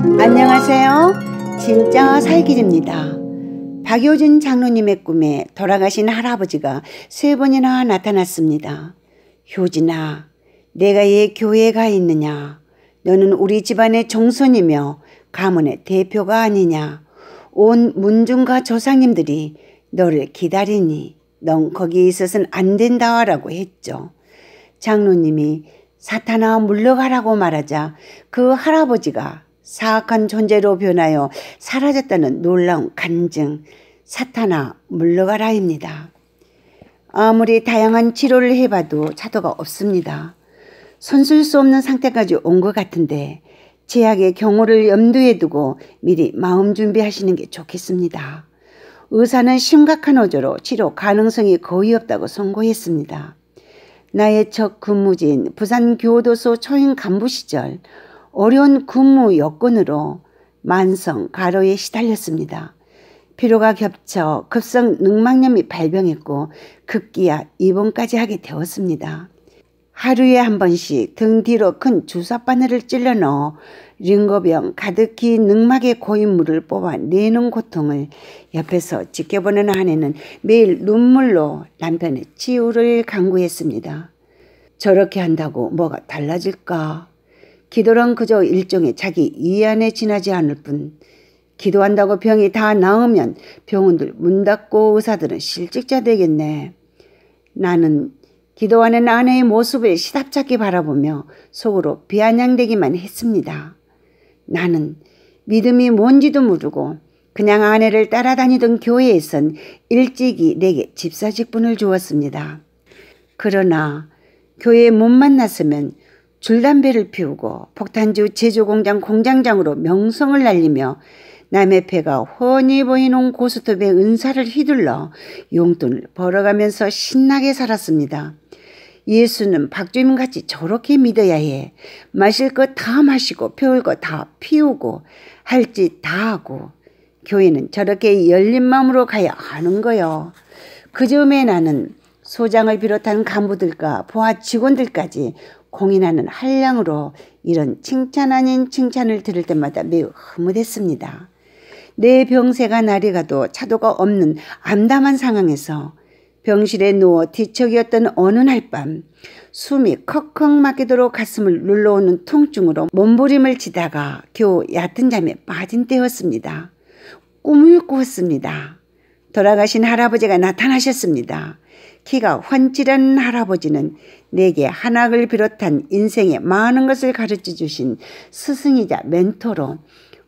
안녕하세요. 진짜 살길입니다. 박효진 장로님의 꿈에 돌아가신 할아버지가 세 번이나 나타났습니다. 효진아, 내가 얘교회가 있느냐? 너는 우리 집안의 정선이며 가문의 대표가 아니냐? 온 문중과 조상님들이 너를 기다리니 넌거기 있어서는 안 된다라고 했죠. 장로님이 사탄아 물러가라고 말하자 그 할아버지가 사악한 존재로 변하여 사라졌다는 놀라운 간증 사탄아 물러가라입니다. 아무리 다양한 치료를 해봐도 차도가 없습니다. 손쓸 수 없는 상태까지 온 것 같은데 제약의 경우를 염두에 두고 미리 마음 준비하시는 게 좋겠습니다. 의사는 심각한 어조로 치료 가능성이 거의 없다고 선고했습니다. 나의 첫 근무지인 부산교도소 초임 간부 시절 어려운 근무 여건으로 만성 가로에 시달렸습니다. 피로가 겹쳐 급성 늑막염이 발병했고 급기야 입원까지 하게 되었습니다. 하루에 한 번씩 등 뒤로 큰 주사바늘을 찔러 넣어 링거병 가득히 늑막의 고인물을 뽑아내는 고통을 옆에서 지켜보는 아내는 매일 눈물로 남편의 치유를 강구했습니다. 저렇게 한다고 뭐가 달라질까? 기도란 그저 일종의 자기 이안에 지나지 않을 뿐 기도한다고 병이 다 나으면 병원들 문 닫고 의사들은 실직자 되겠네. 나는 기도하는 아내의 모습을 시답잖게 바라보며 속으로 비아냥대기만 했습니다. 나는 믿음이 뭔지도 모르고 그냥 아내를 따라다니던 교회에선 일찍이 내게 집사 직분을 주었습니다. 그러나 교회에 못 만났으면 줄담배를 피우고 폭탄주 제조공장 공장장으로 명성을 날리며 남의 패가 훤히 보이는 고스톱의 은사를 휘둘러 용돈을 벌어가면서 신나게 살았습니다. 예수는 박주임같이 저렇게 믿어야 해. 마실 것 다 마시고 피울 것 다 피우고 할 짓 다 하고 교회는 저렇게 열린 마음으로 가야 하는 거요. 그 점에 나는 소장을 비롯한 간부들과 부하 직원들까지 공인하는 한량으로 이런 칭찬 아닌 칭찬을 들을 때마다 매우 흐뭇했습니다. 내 병세가 날이 가도 차도가 없는 암담한 상황에서 병실에 누워 뒤척이었던 어느 날 밤 숨이 컥컥 막히도록 가슴을 눌러오는 통증으로 몸부림을 치다가 겨우 얕은 잠에 빠진 때였습니다. 꿈을 꾸었습니다. 돌아가신 할아버지가 나타나셨습니다. 키가 환칠한 할아버지는 내게 한학을 비롯한 인생의 많은 것을 가르쳐 주신 스승이자 멘토로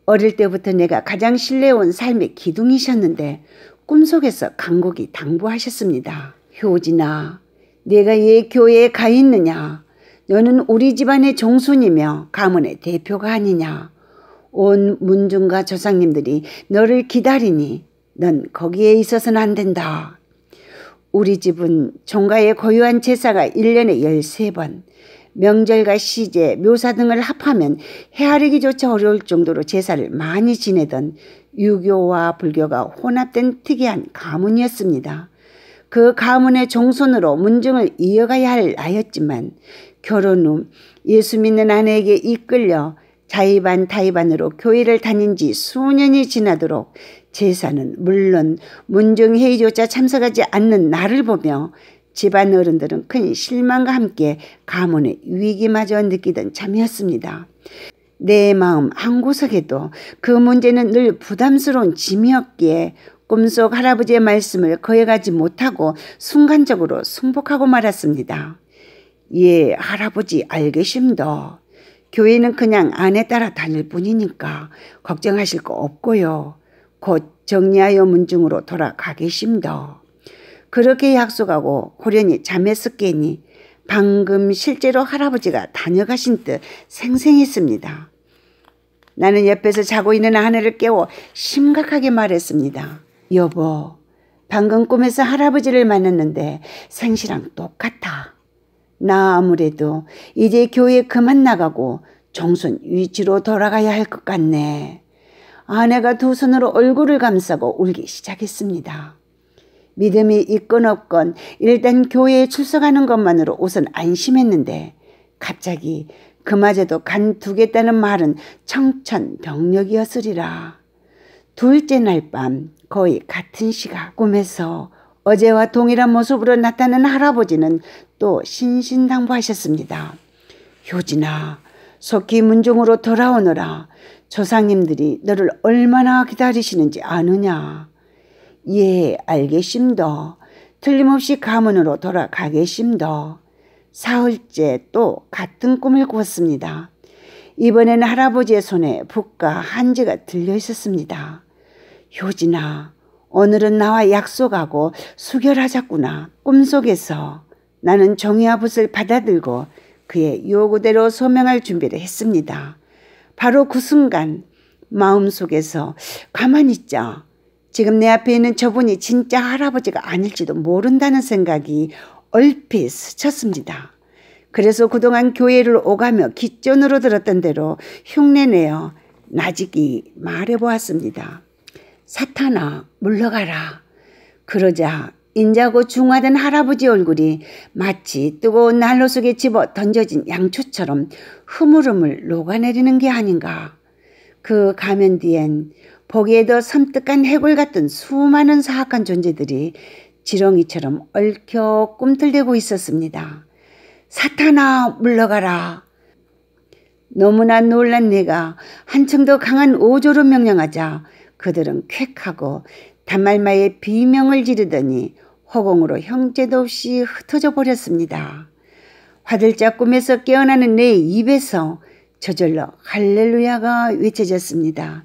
어릴 때부터 내가 가장 신뢰해온 삶의 기둥이셨는데 꿈속에서 강국이 당부하셨습니다. 효진아, 내가 이 교회에 가 있느냐? 너는 우리 집안의 종순이며 가문의 대표가 아니냐? 온 문중과 조상님들이 너를 기다리니 넌 거기에 있어서는 안 된다. 우리 집은 종가의 고유한 제사가 1년에 13번, 명절과 시제, 묘사 등을 합하면 헤아리기조차 어려울 정도로 제사를 많이 지내던 유교와 불교가 혼합된 특이한 가문이었습니다. 그 가문의 종손으로 문중을 이어가야 할 나였지만 결혼 후 예수 믿는 아내에게 이끌려 자의반 타의반으로 교회를 다닌 지 수년이 지나도록 제사는 물론 문정회의조차 참석하지 않는 나를 보며 집안 어른들은 큰 실망과 함께 가문의 위기마저 느끼던 참이었습니다. 내 마음 한구석에도 그 문제는 늘 부담스러운 짐이었기에 꿈속 할아버지의 말씀을 거해가지 못하고 순간적으로 승복하고 말았습니다. 예, 할아버지 알겠심도. 교회는 그냥 안에 따라 다닐 뿐이니까 걱정하실 거 없고요. 곧 정리하여 문중으로 돌아가겠심도 그렇게 약속하고 고련히 잠에 서깨니 방금 실제로 할아버지가 다녀가신 듯 생생했습니다. 나는 옆에서 자고 있는 아내를 깨워 심각하게 말했습니다. 여보, 방금 꿈에서 할아버지를 만났는데 생시랑 똑같아. 나 아무래도 이제 교회 그만 나가고 종순 위치로 돌아가야 할 것 같네. 아내가 두 손으로 얼굴을 감싸고 울기 시작했습니다. 믿음이 있건 없건 일단 교회에 출석하는 것만으로 옷은 안심했는데 갑자기 그마저도 간 두겠다는 말은 청천벽력이었으리라. 둘째 날 밤 거의 같은 시각 꿈에서 어제와 동일한 모습으로 나타난 할아버지는 또 신신당부하셨습니다. 효진아 속히 문중으로 돌아오너라. 조상님들이 너를 얼마나 기다리시는지 아느냐? 예, 알겠심도 틀림없이 가문으로 돌아가겠심도 사흘째 또 같은 꿈을 꾸었습니다. 이번에는 할아버지의 손에 북과 한지가 들려 있었습니다. 효진아, 오늘은 나와 약속하고 수결하자꾸나. 꿈속에서 나는 종이와 붓을 받아들고 그의 요구대로 소명할 준비를 했습니다. 바로 그 순간 마음속에서 가만히 있자. 지금 내 앞에 있는 저분이 진짜 할아버지가 아닐지도 모른다는 생각이 얼핏 스쳤습니다. 그래서 그동안 교회를 오가며 기존으로 들었던 대로 흉내내어 나직이 말해보았습니다. 사탄아 물러가라. 그러자 인자고 중화된 할아버지 얼굴이 마치 뜨거운 난로 속에 집어 던져진 양초처럼 흐물흐물 녹아내리는 게 아닌가. 그 가면 뒤엔 보기에도 섬뜩한 해골 같은 수많은 사악한 존재들이 지렁이처럼 얽혀 꿈틀대고 있었습니다. 사탄아 물러가라. 너무나 놀란 내가 한층 더 강한 오조로 명령하자 그들은 쾌하고 단말마에 비명을 지르더니 허공으로 형제도 없이 흩어져 버렸습니다. 화들짝 꿈에서 깨어나는 내 입에서 저절로 할렐루야가 외쳐졌습니다.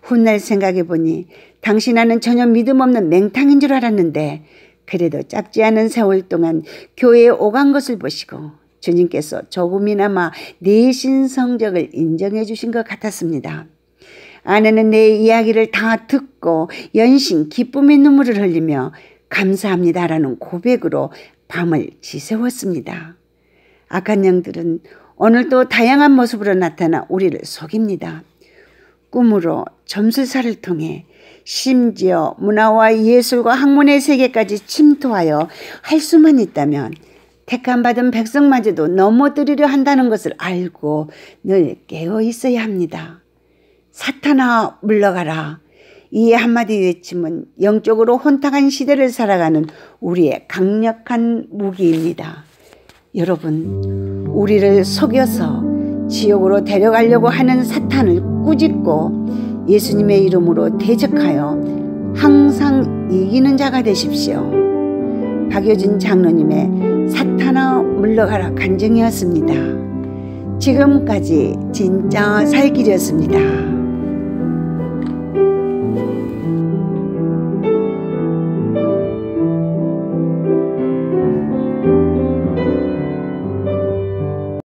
훗날 생각해보니 당신 나는 전혀 믿음 없는 맹탕인 줄 알았는데 그래도 짧지 않은 세월 동안 교회에 오간 것을 보시고 주님께서 조금이나마 내신 성적을 인정해 주신 것 같았습니다. 아내는 내 이야기를 다 듣고 연신 기쁨의 눈물을 흘리며 감사합니다라는 고백으로 밤을 지새웠습니다. 악한 영들은 오늘도 다양한 모습으로 나타나 우리를 속입니다. 꿈으로 점술사를 통해 심지어 문화와 예술과 학문의 세계까지 침투하여 할 수만 있다면 택함받은 백성마저도 넘어뜨리려 한다는 것을 알고 늘 깨어 있어야 합니다. 사탄아 물러가라. 이 한마디 외침은 영적으로 혼탁한 시대를 살아가는 우리의 강력한 무기입니다. 여러분, 우리를 속여서 지옥으로 데려가려고 하는 사탄을 꾸짖고 예수님의 이름으로 대적하여 항상 이기는 자가 되십시오. 박효진 장로님의 사탄아 물러가라 간증이었습니다. 지금까지 진짜 살길이었습니다.